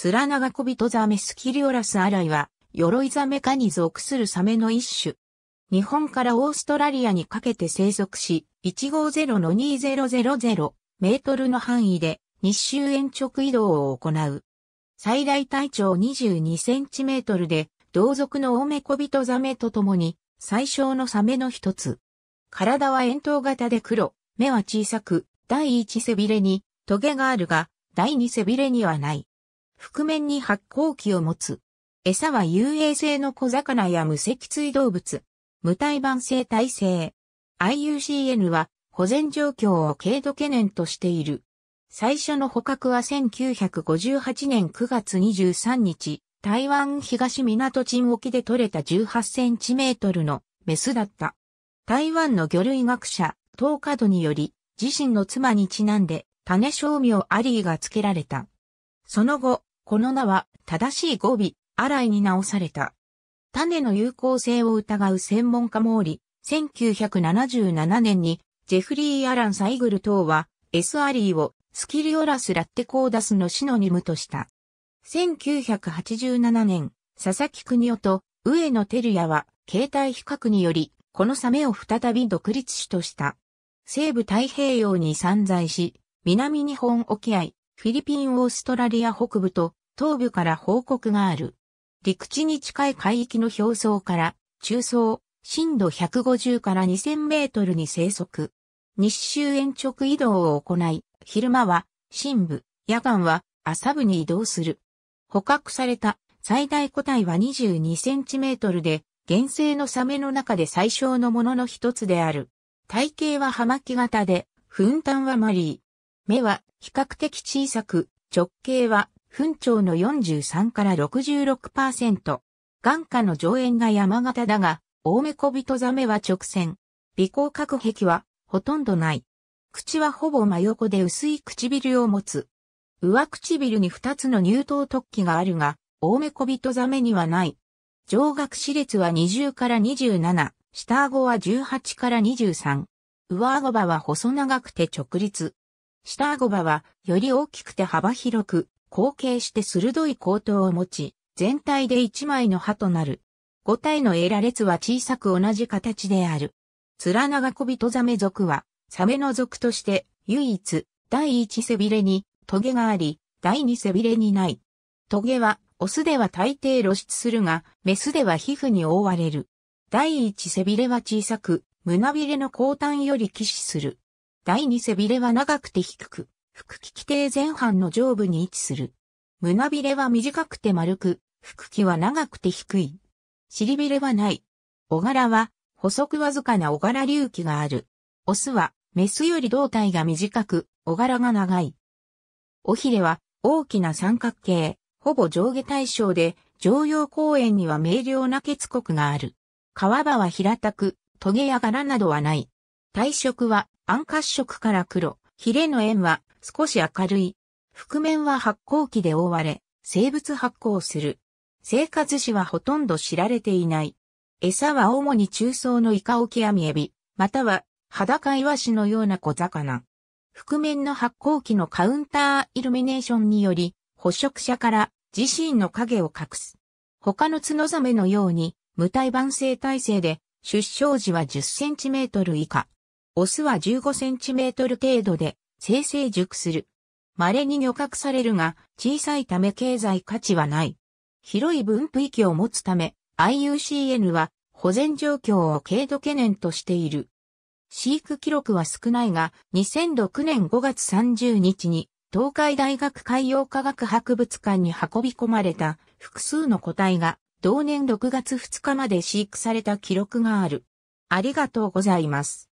ツラナガコビトザメスキリオラスアライは、鎧ザメ科に属するサメの一種。日本からオーストラリアにかけて生息し、150-2000メートルの範囲で日周延直移動を行う。最大体長22センチメートルで、同族のオメコビトザメと共に、最小のサメの一つ。体は円筒型で黒、目は小さく、第一背びれに、トゲがあるが、第二背びれにはない。覆面に発光器を持つ。餌は遊泳性の小魚や無脊椎動物、無体盤性体性。IUCN は保全状況を軽度懸念としている。最初の捕獲は1958年9月23日、台湾東港沈沖で取れた18センチメートルのメスだった。台湾の魚類学者、東華度により、自身の妻にちなんで、種商名アリーが付けられた。その後、この名は正しい語尾、アライに直された。種の有効性を疑う専門家もおり、1977年にジェフリー・アラン・サイグル等はエス・アリーをスキリオラス・ラッテコーダスのシノニムとした。1987年、佐々木邦夫と上野照也は携帯比較により、このサメを再び独立種とした。西部太平洋に散在し、南日本沖合、フィリピン・オーストラリア北部と東部から報告がある。陸地に近い海域の表層から中層、深度150から2000メートルに生息。日周延直移動を行い、昼間は深部、夜間は浅部に移動する。捕獲された最大個体は22センチメートルで、原生のサメの中で最小のものの一つである。体型は葉巻型で、噴炭はマリー。目は比較的小さく、直径は糞腸の43から66%。眼下の上縁が山形だが、大目小人ザメは直線。鼻孔隔壁はほとんどない。口はほぼ真横で薄い唇を持つ。上唇に2つの乳頭突起があるが、大目小人ザメにはない。上顎歯列は20から27、下顎は18から23。上顎歯は細長くて直立。下顎歯はより大きくて幅広く、後傾して鋭い口頭を持ち、全体で一枚の歯となる。五体のエラ列は小さく同じ形である。ツラナガコビトザメ属は、サメの属として、唯一、第一背びれに、トゲがあり、第二背びれにない。トゲは、オスでは大抵露出するが、メスでは皮膚に覆われる。第一背びれは小さく、胸びれの後端より起死する。第二背びれは長くて低く、腹気定前半の上部に位置する。胸びれは短くて丸く、腹気は長くて低い。尻びれはない。小柄は、細くわずかな小柄隆起がある。オスは、メスより胴体が短く、小柄が長い。尾ひれは、大きな三角形、ほぼ上下対称で、常用公園には明瞭な血国がある。皮場は平たく、トゲや柄などはない。体色は、暗褐色から黒、ヒレの円は少し明るい。覆面は発光器で覆われ、生物発光する。生活史はほとんど知られていない。餌は主に中層のイカオキアミエビ、または裸イワシのような小魚。覆面の発光器のカウンターイルミネーションにより、捕食者から自身の影を隠す。他の角ザメのように、無体盤性体制で、出生時は10センチメートル以下。オスは15センチメートル程度で、生成熟する。稀に漁獲されるが、小さいため経済価値はない。広い分布域を持つため、IUCN は保全状況を軽度懸念としている。飼育記録は少ないが、2006年5月30日に、東海大学海洋科学博物館に運び込まれた複数の個体が、同年6月2日まで飼育された記録がある。ありがとうございます。